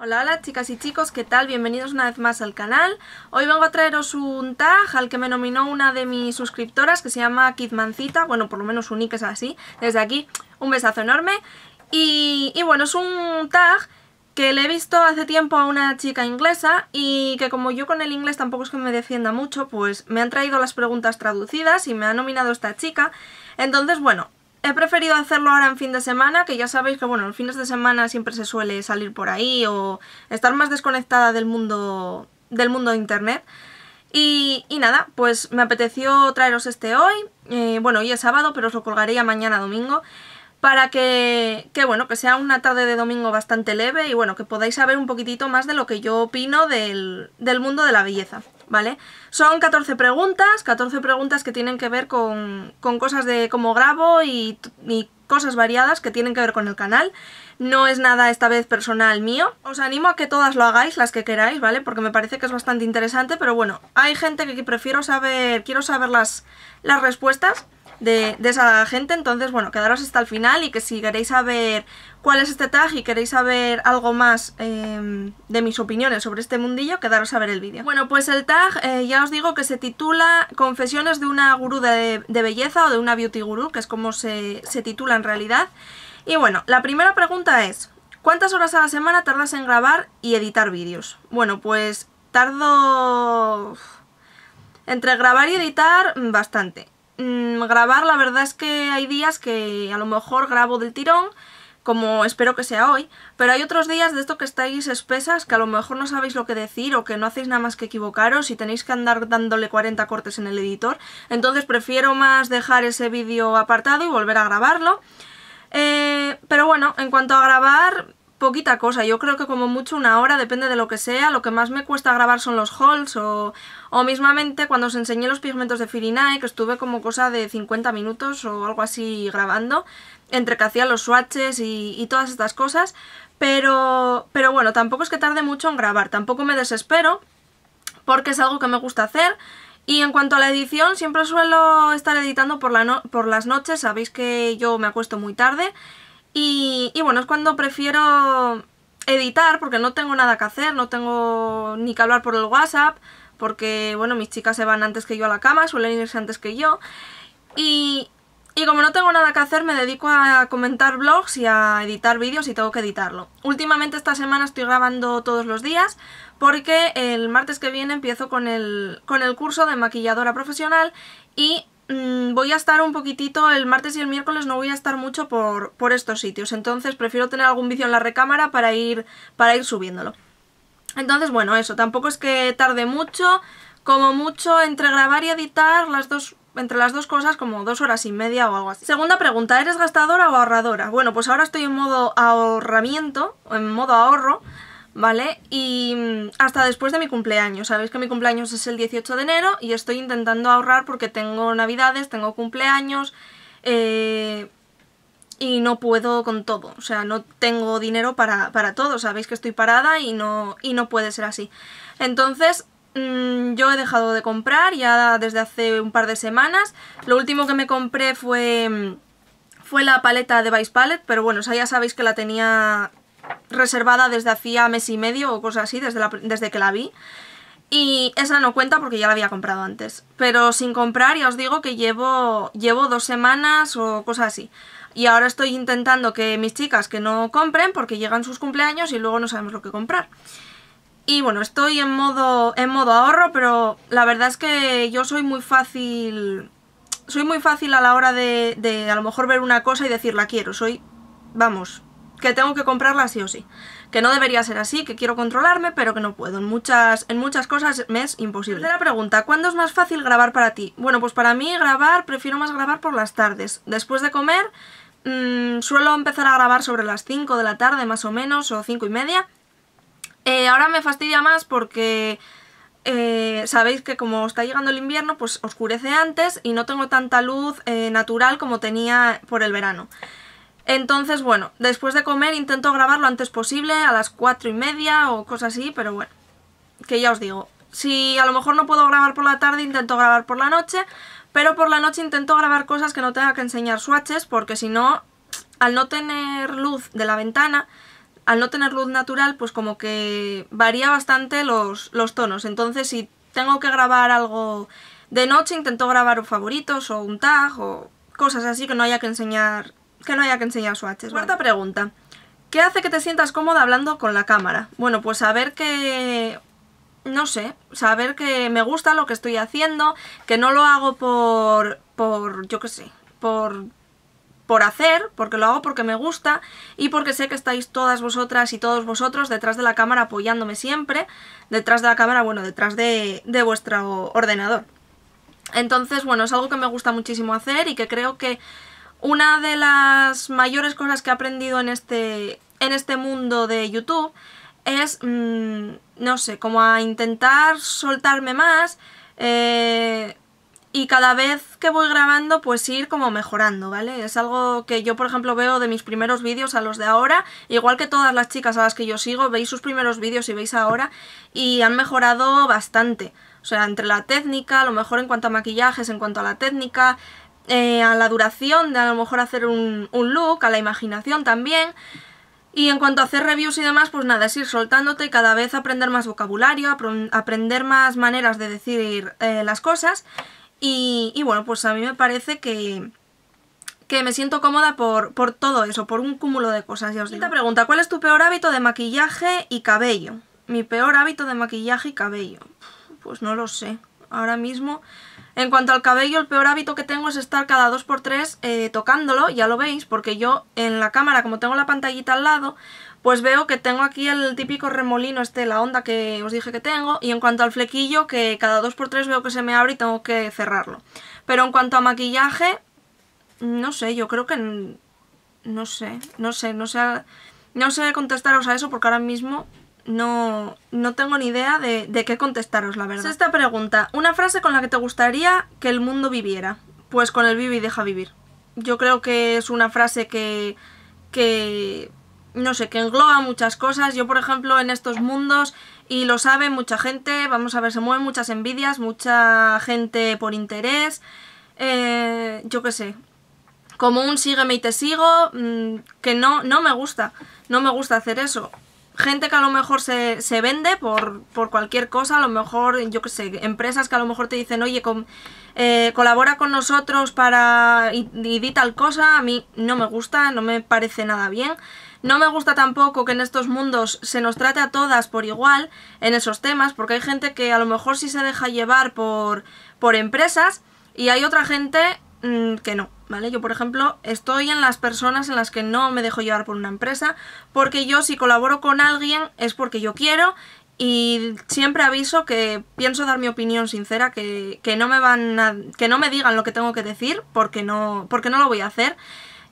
Hola, hola chicas y chicos, ¿qué tal? Bienvenidos una vez más al canal. Hoy vengo a traeros un tag al que me nominó una de mis suscriptoras que se llama Kidmancita, bueno, por lo menos un nick es así. Desde aquí, un besazo enorme. Y, y bueno, es un tag que le he visto hace tiempo a una chica inglesa y que como yo con el inglés tampoco es que me defienda mucho, pues me han traído las preguntas traducidas y me ha nominado esta chica. Entonces, bueno, He preferido hacerlo ahora en fin de semana, que ya sabéis que bueno, en fines de semana siempre se suele salir por ahí o estar más desconectada del mundo del mundo de internet. Y, nada, pues me apeteció traeros este hoy, eh, bueno, hoy es sábado, pero os lo colgaré mañana domingo, para que, que, bueno, que sea una tarde de domingo bastante leve y bueno, que podáis saber un poquitito más de lo que yo opino del mundo de la belleza. ¿vale? Son 14 preguntas, 14 preguntas que tienen que ver con, con cosas de cómo grabo y, y cosas variadas que tienen que ver con el canal. No es nada esta vez personal mío. Os animo a que todas lo hagáis, las que queráis, ¿vale? Porque me parece que es bastante interesante, pero bueno, hay gente que prefiero saber, quiero saber las, las respuestas de, esa gente. Entonces, bueno, quedaros hasta el final y que si queréis saber cuál es este tag y queréis saber algo más em, de mis opiniones sobre este mundillo, quedaros a ver el vídeo. Bueno, pues el tag eh, ya os digo que se titula Confesiones de una gurú de, belleza o de una beauty gurú, que es como se, se titula en realidad. Y bueno, la primera pregunta es, ¿cuántas horas a la semana tardas en grabar y editar vídeos? Bueno, pues tardo... Entre grabar y editar, mm, bastante. Mm, grabar, la verdad es que hay días que a lo mejor grabo del tirón, como espero que sea hoy, pero hay otros días de esto que estáis espesas, que a lo mejor no sabéis lo que decir o que no hacéis nada más que equivocaros y tenéis que andar dándole 40 cortes en el editor, entonces prefiero más dejar ese vídeo apartado y volver a grabarlo. Eh, pero bueno, en cuanto a grabar, poquita cosa, yo creo que como mucho una hora, depende de lo que sea, lo que más me cuesta grabar son los hauls o, o mismamente cuando os enseñé los pigmentos de Firinae, que estuve como cosa de 50 minutos o algo así grabando, entre que hacía los swatches y, todas estas cosas, pero, pero bueno, tampoco es que tarde mucho en grabar, tampoco me desespero, porque es algo que me gusta hacer, y en cuanto a la edición, siempre suelo estar editando por, la por las noches, sabéis que yo me acuesto muy tarde, y, bueno, es cuando prefiero editar porque no tengo nada que hacer, no tengo ni que hablar por el WhatsApp, porque bueno, mis chicas se van antes que yo a la cama, suelen irse antes que yo. Y, y como no tengo nada que hacer me dedico a comentar blogs y a editar vídeos y tengo que editarlo. Últimamente esta semana estoy grabando todos los días porque el martes que viene empiezo con el, con el curso de maquilladora profesional y Mm, voy a estar un poquitito, el martes y el miércoles no voy a estar mucho por, estos sitios, entonces prefiero tener algún vicio en la recámara para ir, para ir subiéndolo. Entonces, bueno, eso, tampoco es que tarde mucho, como mucho entre grabar y editar las dos entre las dos cosas como dos horas y media o algo así. Segunda pregunta, ¿eres gastadora o ahorradora? Bueno, pues ahora estoy en modo ahorramiento, en modo ahorro, ¿vale? Y mm, hasta después de mi cumpleaños. Sabéis que mi cumpleaños es el 18 de enero y estoy intentando ahorrar porque tengo navidades, tengo cumpleaños eh, y no puedo con todo. O sea, no tengo dinero para, para todo. Sabéis que estoy parada y no, y no puede ser así. Entonces... Mm, yo he dejado de comprar ya desde hace un par de semanas. Lo último que me compré fue mm, fue la paleta de Vice Palette, pero bueno, ya sabéis que la tenía reservada desde hacía mes y medio o cosas así, desde, desde que la vi. Y esa no cuenta porque ya la había comprado antes. Pero sin comprar ya os digo que llevo, llevo dos semanas o cosas así. Y ahora estoy intentando que mis chicas que no compren porque llegan sus cumpleaños y luego no sabemos lo que comprar. Y bueno, estoy en modo, en modo ahorro, pero la verdad es que yo soy muy fácil... Soy muy fácil a la hora de, a lo mejor ver una cosa y decir la quiero. Soy, vamos, que tengo que comprarla sí o sí. Que no debería ser así, que quiero controlarme, pero que no puedo. En muchas, en muchas cosas me es imposible. la pregunta, ¿cuándo es más fácil grabar para ti? Bueno, pues para mí grabar, prefiero más grabar por las tardes. Después de comer, mm, suelo empezar a grabar sobre las 5 de la tarde más o menos, o 5 y media. Eh, ahora me fastidia más porque... Eh, sabéis que como está llegando el invierno, pues oscurece antes y no tengo tanta luz eh, natural como tenía por el verano. Entonces, bueno, después de comer intento grabar lo antes posible, a las cuatro y media o cosas así, pero bueno, que ya os digo. Si a lo mejor no puedo grabar por la tarde, intento grabar por la noche, pero por la noche intento grabar cosas que no tenga que enseñar swatches, porque si no, al no tener luz de la ventana, al no tener luz natural, pues como que varía bastante los, los tonos. Entonces, si tengo que grabar algo de noche, intento grabar favoritos o un tag o cosas así que no haya que enseñar que no haya que enseñar swatches. Cuarta pregunta. ¿Qué hace que te sientas cómoda hablando con la cámara? Bueno, pues saber que... No sé, saber que me gusta lo que estoy haciendo, que no lo hago por... por... yo qué sé, por por hacer, porque lo hago porque me gusta y porque sé que estáis todas vosotras y todos vosotros detrás de la cámara apoyándome siempre, detrás de la cámara, bueno, detrás de, de vuestro ordenador. Entonces, bueno, es algo que me gusta muchísimo hacer y que creo que una de las mayores cosas que he aprendido en este, en este mundo de YouTube es, mm, no sé, como a intentar soltarme más eh, y cada vez que voy grabando pues ir como mejorando, ¿vale? Es algo que yo por ejemplo veo de mis primeros vídeos a los de ahora, igual que todas las chicas a las que yo sigo, veis sus primeros vídeos y veis ahora y han mejorado bastante. O sea, entre la técnica, lo mejor en cuanto a maquillajes, en cuanto a la técnica, eh, a la duración, de a lo mejor hacer un, look, a la imaginación también. Y en cuanto a hacer reviews y demás, pues nada, es ir soltándote y cada vez aprender más vocabulario, aprender más maneras de decir eh, las cosas. Y, bueno, pues a mí me parece que, que me siento cómoda por, todo eso, por un cúmulo de cosas, ya os digo. pregunta, ¿cuál es tu peor hábito de maquillaje y cabello? Mi peor hábito de maquillaje y cabello. Pues no lo sé. Ahora mismo en cuanto al cabello, el peor hábito que tengo es estar cada 2x3 eh, tocándolo, ya lo veis, porque yo en la cámara, como tengo la pantallita al lado, pues veo que tengo aquí el típico remolino, este, la onda que os dije que tengo, y en cuanto al flequillo, que cada 2x3 veo que se me abre y tengo que cerrarlo. Pero en cuanto a maquillaje, no sé, yo creo que... No sé, no sé, no sé... No sé contestaros a eso porque ahora mismo no, no tengo ni idea de, qué contestaros, la verdad. Esta pregunta, una frase con la que te gustaría que el mundo viviera. Pues con el vive y deja vivir. Yo creo que es una frase que, que no sé, que engloba muchas cosas. Yo, por ejemplo, en estos mundos, y lo sabe mucha gente, vamos a ver, se mueven muchas envidias, mucha gente por interés, eh, yo qué sé. Como un sígueme y te sigo, mm, que no, no me gusta, no me gusta hacer eso gente que a lo mejor se, vende por, cualquier cosa, a lo mejor, yo qué sé, empresas que a lo mejor te dicen, oye, eh, colabora con nosotros para y, di tal cosa, a mí no me gusta, no me parece nada bien. No me gusta tampoco que en estos mundos se nos trate a todas por igual en esos temas, porque hay gente que a lo mejor sí se deja llevar por, por empresas y hay otra gente Mm, que no, ¿vale? Yo, por ejemplo, estoy en las personas en las que no me dejo llevar por una empresa, porque yo si colaboro con alguien es porque yo quiero y siempre aviso que pienso dar mi opinión sincera, que, que no me van que no me digan lo que tengo que decir porque no, porque no lo voy a hacer.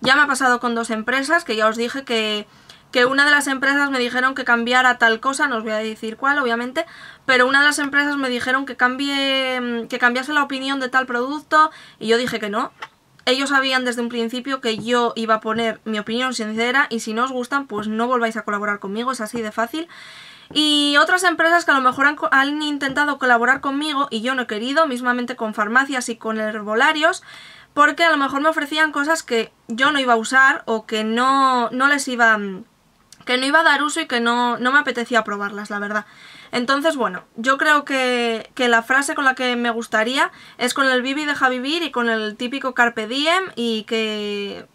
Ya me ha pasado con dos empresas que ya os dije que que una de las empresas me dijeron que cambiara tal cosa, no os voy a decir cuál, obviamente, pero una de las empresas me dijeron que cambie, mm, que cambiase la opinión de tal producto y yo dije que no. Ellos sabían desde un principio que yo iba a poner mi opinión sincera y si no os gustan, pues no volváis a colaborar conmigo, es así de fácil. Y otras empresas que a lo mejor han, intentado colaborar conmigo y yo no he querido, mismamente con farmacias y con herbolarios, porque a lo mejor me ofrecían cosas que yo no iba a usar o que no, no les iban mm, que no iba a dar uso y que no, me apetecía probarlas, la verdad. Entonces, bueno, yo creo que, que, la frase con la que me gustaría es con el vivi deja vivir y con el típico carpe diem y que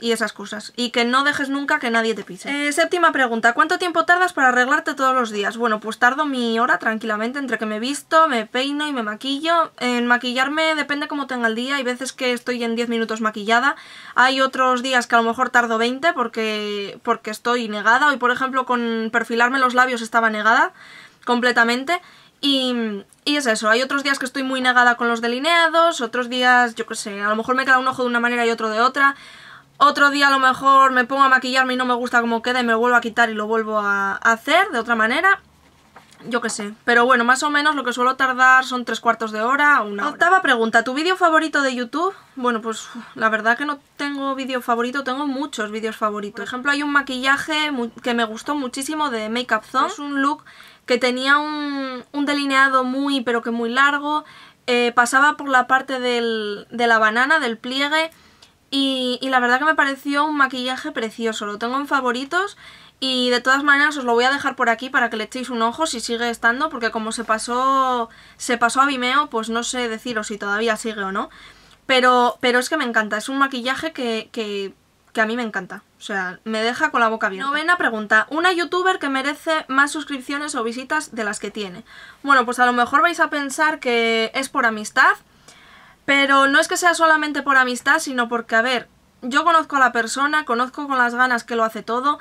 y esas cosas. Y que no dejes nunca que nadie te pise. Eh, séptima pregunta. ¿Cuánto tiempo tardas para arreglarte todos los días? Bueno, pues tardo mi hora tranquilamente entre que me visto, me peino y me maquillo. En maquillarme depende cómo tenga el día. Hay veces que estoy en 10 minutos maquillada. Hay otros días que a lo mejor tardo 20 porque, porque estoy negada. Hoy, por ejemplo, con perfilarme los labios estaba negada completamente. Y, y, es eso, hay otros días que estoy muy negada con los delineados, otros días, yo qué sé, a lo mejor me queda un ojo de una manera y otro de otra. Otro día a lo mejor me pongo a maquillarme y no me gusta cómo queda y me vuelvo a quitar y lo vuelvo a hacer de otra manera. Yo qué sé. Pero bueno, más o menos lo que suelo tardar son tres cuartos de hora o una Octava pregunta, ¿tu vídeo favorito de YouTube? Bueno, pues la verdad que no tengo vídeo favorito, tengo muchos vídeos favoritos. ejemplo, hay un maquillaje que me gustó muchísimo de Make Up Zone. Es un look que tenía un, un delineado muy, pero que muy largo. Eh, pasaba por la parte de la banana, del pliegue y, la verdad que me pareció un maquillaje precioso, lo tengo en favoritos y de todas maneras os lo voy a dejar por aquí para que le echéis un ojo si sigue estando porque como se pasó, se pasó a Vimeo pues no sé deciros si todavía sigue o no. Pero, pero es que me encanta, es un maquillaje que, que, que a mí me encanta, o sea, me deja con la boca abierta. Novena pregunta, ¿una youtuber que merece más suscripciones o visitas de las que tiene? Bueno, pues a lo mejor vais a pensar que es por amistad pero no es que sea solamente por amistad, sino porque, a ver, yo conozco a la persona, conozco con las ganas que lo hace todo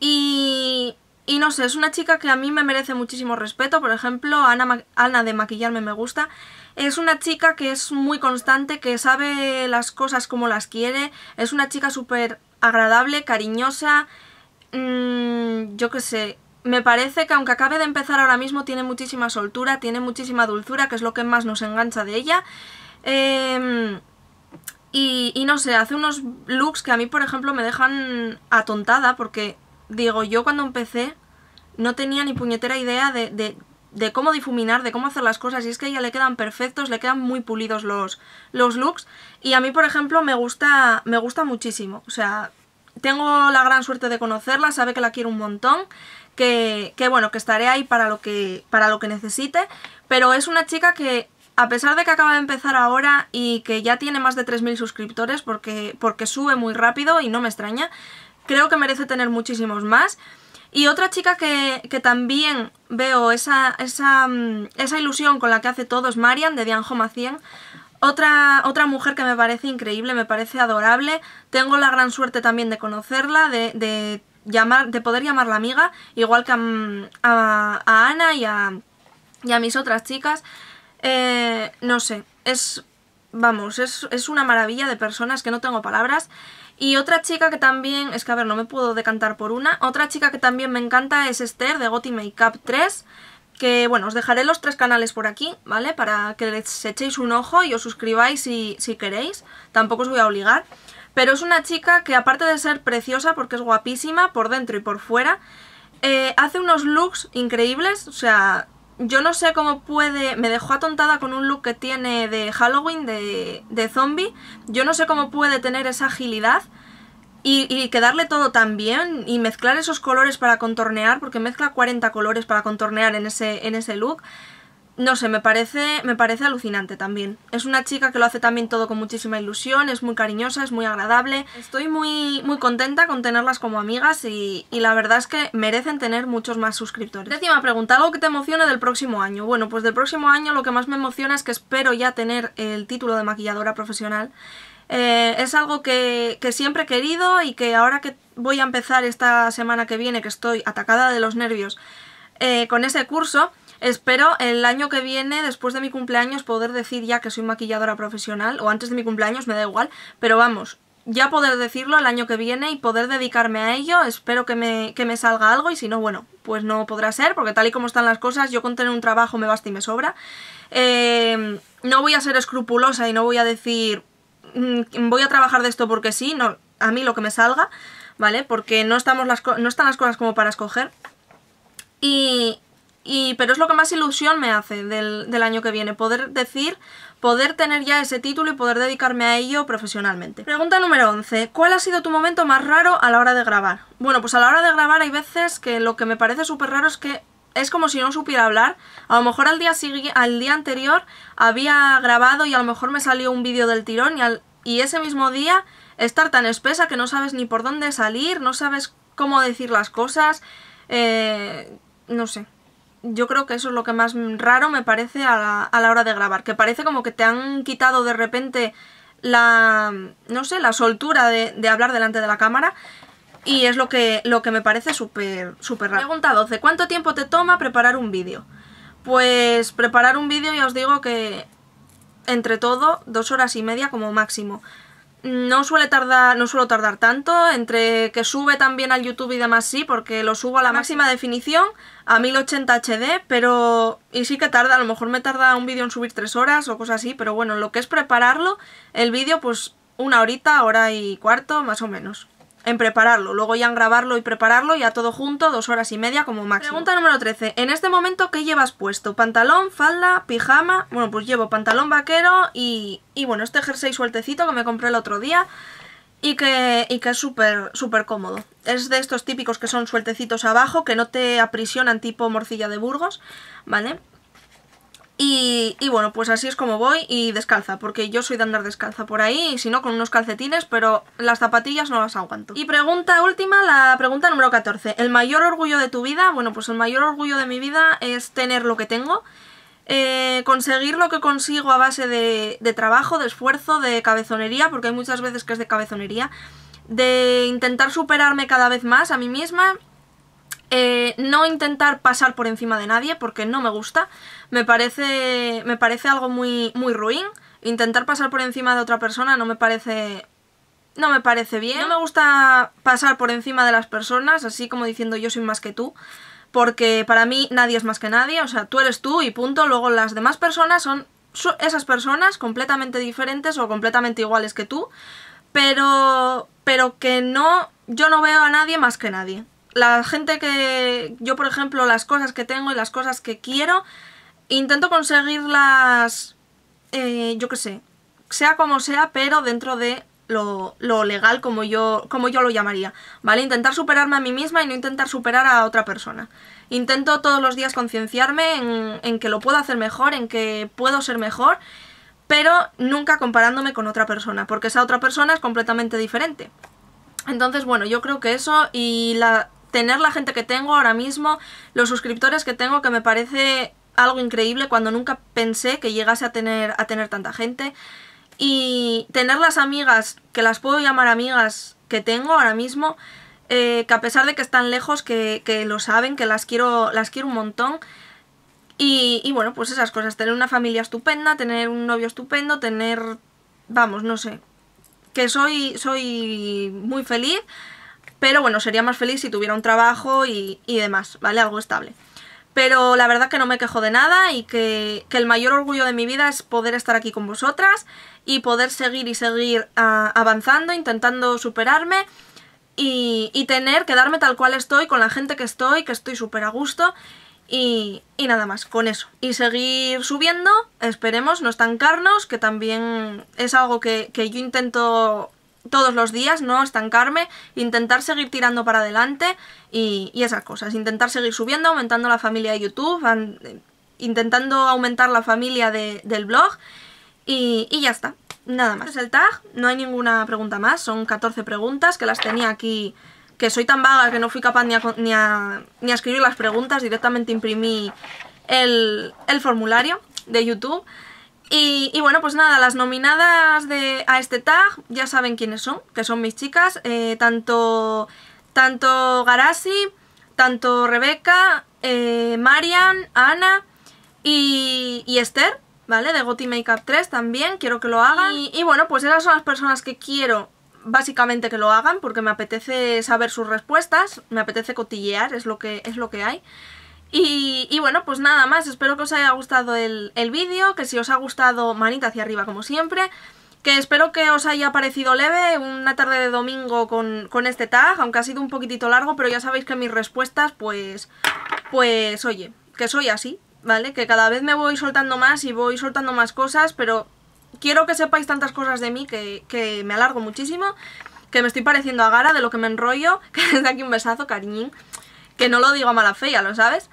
y... Y no sé, es una chica que a mí me merece muchísimo respeto, por ejemplo, Ana, Ana de Maquillarme Me Gusta, es una chica que es muy constante, que sabe las cosas como las quiere, es una chica súper agradable, cariñosa, mmm, yo qué sé, me parece que aunque acabe de empezar ahora mismo tiene muchísima soltura, tiene muchísima dulzura, que es lo que más nos engancha de ella, Em, y, no sé, hace unos looks que a mí, por ejemplo, me dejan atontada porque, digo, yo cuando empecé no tenía ni puñetera idea de, de, cómo difuminar, de cómo hacer las cosas. Y es que ya ella le quedan perfectos, le quedan muy pulidos los, los looks. Y a mí, por ejemplo, me gusta, me gusta muchísimo. O sea, tengo la gran suerte de conocerla, sabe que la quiero un montón, que, que, bueno, que estaré ahí para lo que, para lo que necesite, pero es una chica que a pesar de que acaba de empezar ahora y que ya tiene más de 3.000 suscriptores porque, porque sube muy rápido y no me extraña, creo que merece tener muchísimos más. Y otra chica que, también veo mm, esa, ilusión con la que hace todo es Marian de Dianjo Otra, otra mujer que me parece increíble, me parece adorable. Tengo la gran suerte también de conocerla, de, llamar, de poder llamarla amiga, igual que mm, a, Ana y a, y a mis otras chicas. Eh, no sé, es... Vamos, es, es una maravilla de personas que no tengo palabras. Y otra chica que también, es que a ver, no me puedo decantar por una, otra chica que también me encanta es Esther de Gotti Makeup 3, que bueno, os dejaré los tres canales por aquí, ¿vale? Para que les echéis un ojo y os suscribáis si, si queréis, tampoco os voy a obligar. Pero es una chica que aparte de ser preciosa, porque es guapísima por dentro y por fuera, eh, hace unos looks increíbles, o sea, yo no sé cómo puede... Me dejó atontada con un look que tiene de Halloween, de, de zombie. Yo no sé cómo puede tener esa agilidad y, quedarle todo tan bien y mezclar esos colores para contornear, porque mezcla 40 colores para contornear en ese, en ese look. No sé, me parece, me parece alucinante también. Es una chica que lo hace también todo con muchísima ilusión, es muy cariñosa, es muy agradable. Estoy muy, muy contenta con tenerlas como amigas y, la verdad es que merecen tener muchos más suscriptores. Décima pregunta, algo que te emocione del próximo año. Bueno, pues del próximo año lo que más me emociona es que espero ya tener el título de maquilladora profesional. Eh, es algo que, que, siempre he querido y que ahora que voy a empezar esta semana que viene, que estoy atacada de los nervios eh, con ese curso Espero el año que viene, después de mi cumpleaños, poder decir ya que soy maquilladora profesional, o antes de mi cumpleaños, me da igual, pero vamos, ya poder decirlo el año que viene y poder dedicarme a ello, espero que me, salga algo y si no, bueno, pues no podrá ser, porque tal y como están las cosas, yo con tener un trabajo me basta y me sobra. Eh, no voy a ser escrupulosa y no voy a decir mm, voy a trabajar de esto porque sí, no, a mí lo que me salga, ¿vale? Porque no, estamos las no están las cosas como para escoger. Y, pero es lo que más ilusión me hace del, año que viene, poder decir, poder tener ya ese título y poder dedicarme a ello profesionalmente. Pregunta número 11. ¿Cuál ha sido tu momento más raro a la hora de grabar? Bueno, pues a la hora de grabar hay veces que lo que me parece súper raro es que es como si no supiera hablar. A lo mejor al día, al día anterior había grabado y a lo mejor me salió un vídeo del tirón y, al, y ese mismo día estar tan espesa que no sabes ni por dónde salir, no sabes cómo decir las cosas, eh, no sé yo creo que eso es lo que más raro me parece a la, hora de grabar, que parece como que te han quitado de repente la, no sé, la soltura de, hablar delante de la cámara y es lo que, lo que me parece súper súper raro. Pregunta 12, ¿cuánto tiempo te toma preparar un vídeo? Pues preparar un vídeo ya os digo que entre todo dos horas y media como máximo no suele tardar, no suelo tardar tanto, entre que sube también al YouTube y demás sí, porque lo subo a la máxima definición, a 1080 HD, pero... y sí que tarda, a lo mejor me tarda un vídeo en subir 3 horas o cosas así, pero bueno, lo que es prepararlo, el vídeo pues una horita, hora y cuarto, más o menos en prepararlo, luego ya en grabarlo y prepararlo, ya todo junto, dos horas y media como máximo. Pregunta número 13. En este momento, ¿qué llevas puesto? ¿Pantalón, falda, pijama? Bueno, pues llevo pantalón vaquero y, y bueno, este jersey sueltecito que me compré el otro día y que, y que es súper súper cómodo. Es de estos típicos que son sueltecitos abajo, que no te aprisionan tipo morcilla de Burgos, ¿vale? Y, bueno, pues así es como voy y descalza, porque yo soy de andar descalza por ahí, y si no, con unos calcetines, pero las zapatillas no las aguanto. Y pregunta última, la pregunta número 14. ¿El mayor orgullo de tu vida? Bueno, pues el mayor orgullo de mi vida es tener lo que tengo, eh, conseguir lo que consigo a base de, trabajo, de esfuerzo, de cabezonería, porque hay muchas veces que es de cabezonería, de intentar superarme cada vez más a mí misma, eh, no intentar pasar por encima de nadie, porque no me gusta, me parece, me parece algo muy, muy ruin. Intentar pasar por encima de otra persona no me parece no me parece bien. No me gusta pasar por encima de las personas, así como diciendo yo soy más que tú, porque para mí nadie es más que nadie, o sea, tú eres tú y punto, luego las demás personas son esas personas completamente diferentes o completamente iguales que tú, pero pero que no yo no veo a nadie más que nadie. La gente que yo, por ejemplo, las cosas que tengo y las cosas que quiero Intento conseguirlas, eh, yo qué sé, sea como sea, pero dentro de lo, legal como yo, como yo lo llamaría, ¿vale? Intentar superarme a mí misma y no intentar superar a otra persona. Intento todos los días concienciarme en, que lo puedo hacer mejor, en que puedo ser mejor, pero nunca comparándome con otra persona, porque esa otra persona es completamente diferente. Entonces, bueno, yo creo que eso y la, tener la gente que tengo ahora mismo, los suscriptores que tengo, que me parece algo increíble cuando nunca pensé que llegase a tener, a tener tanta gente. Y tener las amigas, que las puedo llamar amigas que tengo ahora mismo, eh, que a pesar de que están lejos, que, que, lo saben, que las quiero, las quiero un montón. Y, y, bueno, pues esas cosas, tener una familia estupenda, tener un novio estupendo, tener, vamos, no sé, que soy, soy muy feliz, pero bueno, sería más feliz si tuviera un trabajo y, y demás, ¿vale? Algo estable pero la verdad que no me quejo de nada y que, el mayor orgullo de mi vida es poder estar aquí con vosotras y poder seguir y seguir ah, avanzando, intentando superarme y, tener tener, quedarme tal cual estoy, con la gente que estoy, que estoy súper a gusto y, nada más, con eso. Y seguir subiendo, esperemos, no estancarnos, que también es algo que yo intento todos los días, no estancarme, intentar seguir tirando para adelante y, esas cosas, intentar seguir subiendo, aumentando la familia de YouTube, intentando aumentar la familia del blog y, ya está, nada más. Este es el tag, no hay ninguna pregunta más, son 14 preguntas que las tenía aquí que soy tan vaga que no fui capaz ni a, ni ni a escribir las preguntas, directamente imprimí el, el formulario de YouTube. Y, bueno, pues nada, las nominadas de, a este tag ya saben quiénes son, que son mis chicas, eh, tanto, tanto Garasi, tanto Rebeca, eh, Marian, Ana y, Esther, ¿vale? De Gotti Makeup 3 también, quiero que lo hagan. Y, y bueno, pues esas son las personas que quiero básicamente que lo hagan porque me apetece saber sus respuestas, me apetece cotillear, es lo que, es lo que hay. Y, bueno, pues nada más, espero que os haya gustado el, vídeo, que si os ha gustado manita hacia arriba como siempre, que espero que os haya parecido leve una tarde de domingo con, este tag, aunque ha sido un poquitito largo, pero ya sabéis que mis respuestas pues, pues oye, que soy así, ¿vale? Que cada vez me voy soltando más y voy soltando más cosas, pero quiero que sepáis tantas cosas de mí que, que me alargo muchísimo, que me estoy pareciendo a Gara de lo que me enrollo, que desde aquí un besazo, cariñín que no lo digo a mala fe, ya lo sabes.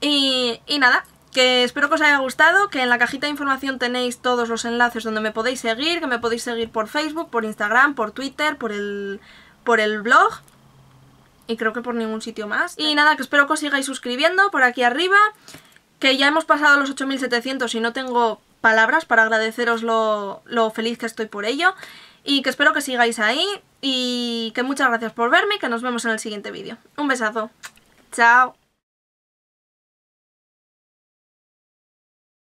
Y, nada, que espero que os haya gustado, que en la cajita de información tenéis todos los enlaces donde me podéis seguir, que me podéis seguir por Facebook, por Instagram, por Twitter, por el, por el blog y creo que por ningún sitio más. Y nada, que espero que os sigáis suscribiendo por aquí arriba, que ya hemos pasado los 8700 y no tengo palabras para agradeceros lo, lo feliz que estoy por ello y que espero que sigáis ahí y que muchas gracias por verme y que nos vemos en el siguiente vídeo. Un besazo. Chao.